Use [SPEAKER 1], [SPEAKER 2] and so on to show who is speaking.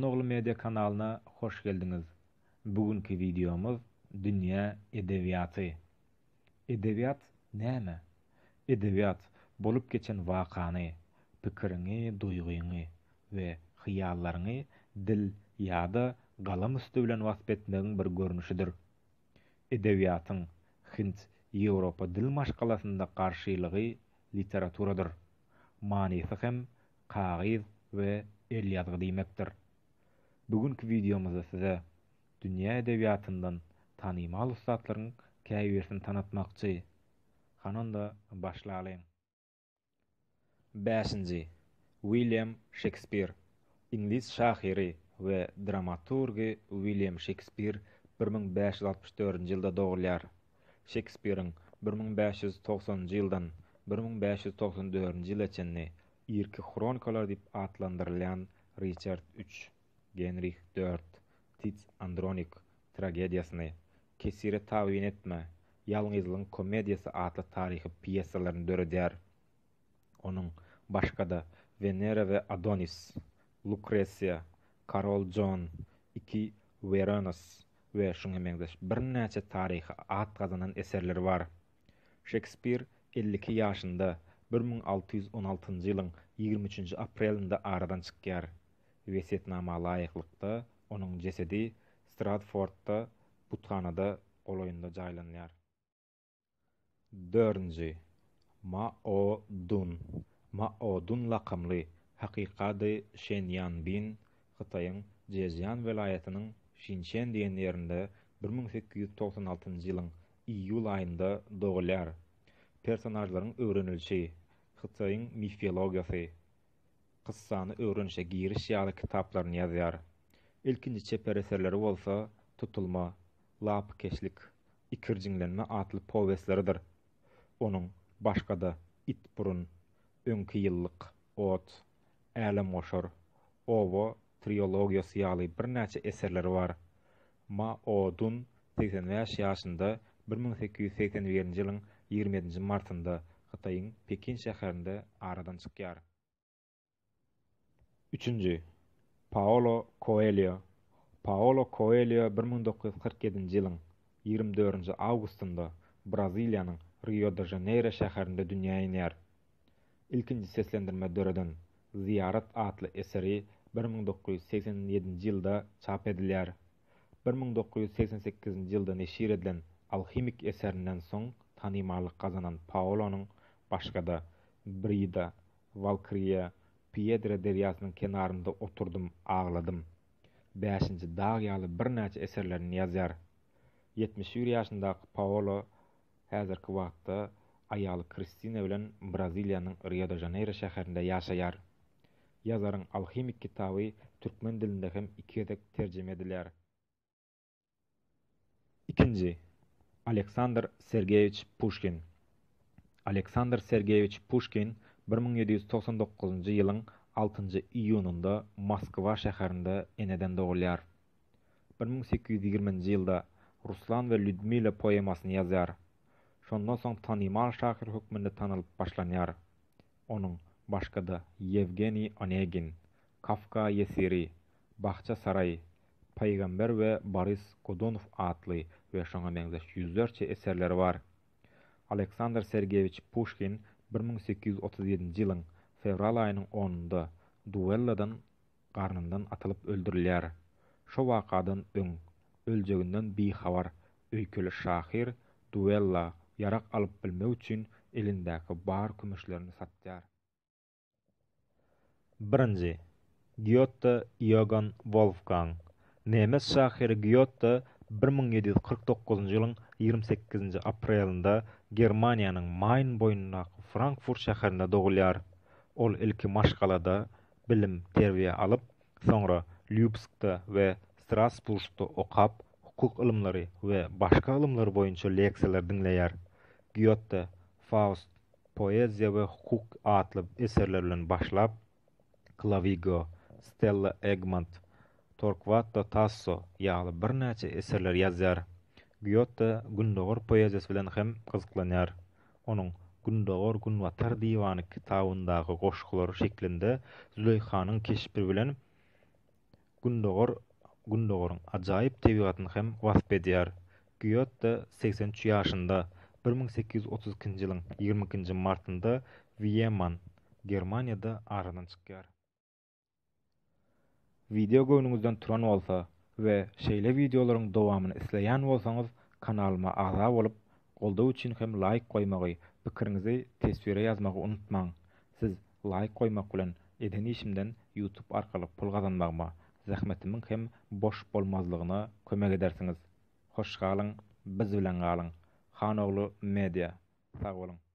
[SPEAKER 1] Қанұғлы медиа каналына қош келдіңіз. Бүгінгі видеомыз дүния әдебиеті. Әдебиет неме? Әдебиет болып кечен вақаны, пікіріңі, дойғыңы ве қиялларыңы діл яды қалам үсті білен бір көрінішідір. Әдебиетің хинт Европа діл машқаласында қаршылығы литературадыр. Манесі хем қағыз ве әл яғы бүгінгі видеомузда Дүния дүйнө эдебиятындан танымал устаздардын кээ бирсин танытмакчы. Хананда башлайлым. 5. Уильям Шекспир инглиз шахири ва драматурги Уильям Шекспир 1564 жылда doğulýar. шекспирің 1590 жылдан 1594 жыл içinde irki хроникалар деп adlandyrılan Richard 3 Генрих Дөрт, Тиц Андроник трагедиясыны, кесірі тауын етмі, Ялыңызлың комедиясы атлы тарихы пьесаларын дөрідер. Оның башқа да Венера ве Адонис, Лукреция, Карол Джон, Ики Веронос ве шыңымеңдіш бір нәтсі тарихы ат қазанын әсерлер бар. Шекспир 52 яшында 1616 жылың 23 апрелінде арадан шыққар. Весетнама лайықлықты оның жеседі Стратфордты бұтханыды олойында жайлынлар. Дөрінжі Ма О Дун Ма О Дун лақымлы хақиқады Шеньян Бин Қытайың Джезиан велайетінің Шинчен деген ерінді 1896 жылың июл айында доғылар. Персонажларың өрінілші, Қытайың мифологиясы kıssany öwrenişe giriş kitaplarını kitaplaryny ýazýar. Ilkinji eserleri bolsa, tutulma, lap keşlik, ikirjinlenme atly povestleridir. Onuň başga da it burun, öňki ýyllyk, ot, älem Ovo owa triologiýasy ýaly birnäçe eserleri bar. Ma odun 85 ýaşynda 1881 ýylyň 27-nji martynda Hatayň Pekin şäherinde aradan çykýar. Üçüncü, паоло коэлио Paolo Coelho 1947 жылың 24 августында Бразилияның Рио-де-Жанейро шәһәрендә дөнья енер Илкенче сәсләндермә «Зиярат» атлы әсәре 1987 жылда чап edilәр. 1988 жылда нәшир edilән «Алхимик» әсәреннән соң танимарлык қазанан Паолоның башқада да Брида, Валкрия, Piedra deryasının kenarında oturdum, ağladım. 5-nji dağ ýaly bir näçe eserlerini ýazýar. 71 ýaşyndaky Paolo häzirki wagtda aýaly Kristina bilen Braziliýanyň Rio de Janeiro şäherinde ýaşaýar. Ýazaryň alhimik kitaby türkmen dilinde hem iki ýerde terjime edilýär. 2-nji Aleksandr Sergeýewiç Pushkin. Aleksandr Sergeýewiç Pushkin, 1799 жылың 6 июнында Москва шәһәрінде енеден доғылар. 1820 жылда Руслан ва Людмила поэмасын язар. Шоннан соң танымал шахир хөкмінде танылып башланыар Оның башқа да Евгений Онегин, Кафка Есири, Бахча Сарай, Пайгамбер ва Борис Кодонов атлы ва шоңа мәңзеш 104 әсерлер бар. Александр Сергеевич Пушкин – 1837 жылың феврал айының 10-ында дуэллодан қарнындан атылып өлдірілер. Шо вақадан өң, өлжегінден хавар өйкілі шахир дуэлла ярақ алып білмеу үшін elindäki бар kümüşlerini саттар 1. Гиотта Johann Wolfgang немес шахир Гиотта 1749 жылың 28 апрелында Германияның Майн бойынақ Франкфурт шәһәрінде доғылар. Ол ілкі машқалада білім тәрбие алып, соңра Люпскті ве оқап, құқық ұлымлары ве башқа ұлымлар бойынша лекциялар дыңлайар. Гиотте, Фауст, Поэзия ве құқық атлы әсерлерлін башлап, Клавиго, Стелла Эгмант, Torquato Tasso ýaly bir näçe eserler ýazýar. Giotto Gundogor poeziyasy bilen hem gyzyklanýar. Onuň Gundogor Gunwatar diwany kitabyndagy şeklinde Züleyhanyň keşpi bilen Gundogor Gundogorun ажайып tebigatyny hem wasf edýär. 83 ýaşynda 1832-nji 22 20 Виеман, Германияда Wieman, video gönüňizden turan bolsa we şeýle videolaryň dowamyny isleýän bolsaňyz, kanalyma aza bolup, goldaw üçin hem like goýmagy, pikiriňizi tesbire ýazmagy unutmaň. Siz like goýmak bilen eden işimden YouTube arkaly pul gazanmagyma zähmetimiň hem boş bolmazlygyna kömek edersiňiz. Hoş galyň, biz bilen galyň. Xanoğlu Media. Sağ bolun.